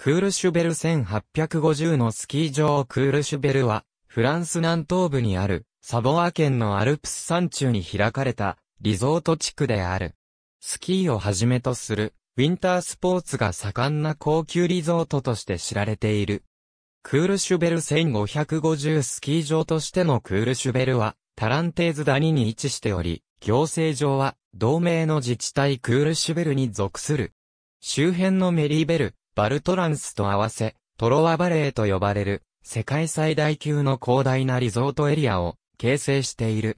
クールシュベル1850のスキー場クールシュベルは、フランス南東部にある、サボア県のアルプス山中に開かれた、リゾート地区である。スキーをはじめとする、ウィンタースポーツが盛んな高級リゾートとして知られている。クールシュベル1550スキー場としてのクールシュベルは、タランテーズ谷に位置しており、行政上は、同盟の自治体クールシュベルに属する。周辺のメリーベル、バルトランスと合わせ、トロワバレーと呼ばれる、世界最大級の広大なリゾートエリアを形成している。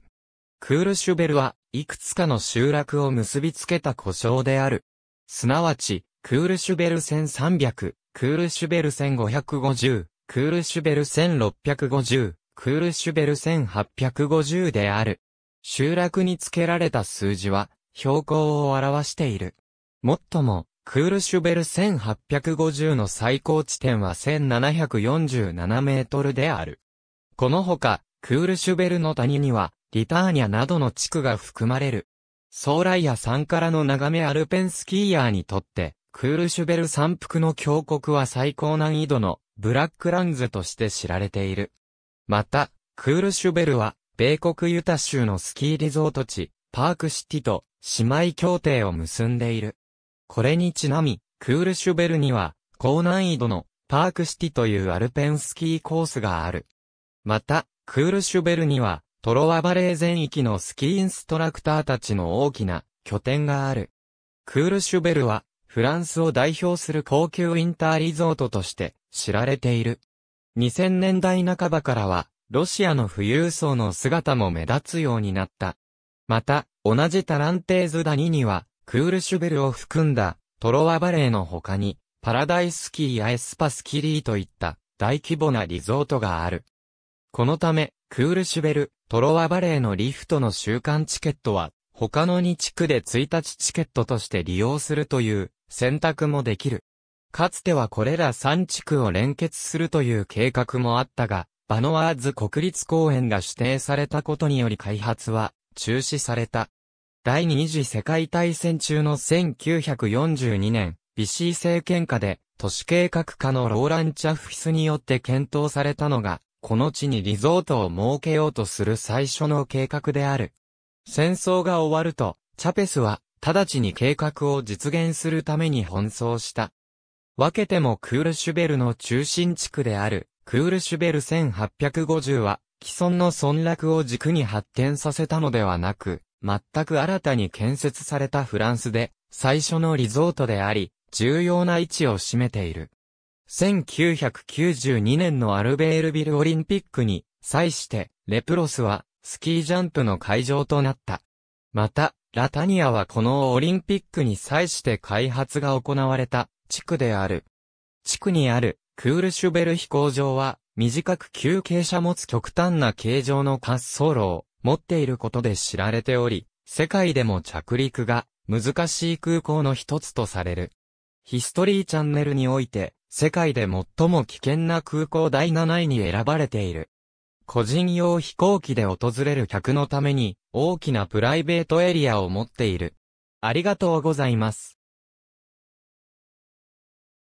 クールシュベルはいくつかの集落を結びつけた故障である。すなわち、クールシュベル1300、クールシュベル1550、クールシュベル1650、クールシュベル1850である。集落に付けられた数字は、標高を表している。もっとも、クールシュベル1850の最高地点は1747メートルである。このほか、クールシュベルの谷には、リターニャなどの地区が含まれる。ソーライヤ山からの眺めアルペンスキーヤーにとって、クールシュベル山腹の峡谷は最高難易度のブラックランズとして知られている。また、クールシュベルは、米国ユタ州のスキーリゾート地、パークシティと姉妹協定を結んでいる。これにちなみ、クールシュベルには、高難易度のパークシティというアルペンスキーコースがある。また、クールシュベルには、トロワバレー全域のスキーインストラクターたちの大きな拠点がある。クールシュベルは、フランスを代表する高級ウィンターリゾートとして知られている。2000年代半ばからは、ロシアの富裕層の姿も目立つようになった。また、同じタランテーズダニには、クールシュベルを含んだトロワバレーの他に、パラダイスキーやエスパスキリーといった大規模なリゾートがある。このため、クールシュベル、トロワバレーのリフトの週間チケットは、他の2地区で1日チケットとして利用するという選択もできる。かつてはこれら3地区を連結するという計画もあったが、バノアーズ国立公園が指定されたことにより開発は中止された。第二次世界大戦中の1942年、ビシー政権下で都市計画家のローラン・チャフィスによって検討されたのが、この地にリゾートを設けようとする最初の計画である。戦争が終わると、チャペスは、直ちに計画を実現するために奔走した。分けてもクールシュベルの中心地区である、クールシュベル1850は、既存の村落を軸に発展させたのではなく、全く新たに建設されたフランスで、最初のリゾートであり、重要な位置を占めている。1992年のアルベールビルオリンピックに、際して、レプロスは、スキージャンプの会場となった。また、ラタニアはこのオリンピックに際して開発が行われた地区である。地区にあるクールシュベル飛行場は短く休憩者持つ極端な形状の滑走路を持っていることで知られており、世界でも着陸が難しい空港の一つとされる。ヒストリーチャンネルにおいて、世界で最も危険な空港第7位に選ばれている。個人用飛行機で訪れる客のために大きなプライベートエリアを持っている。ありがとうございます。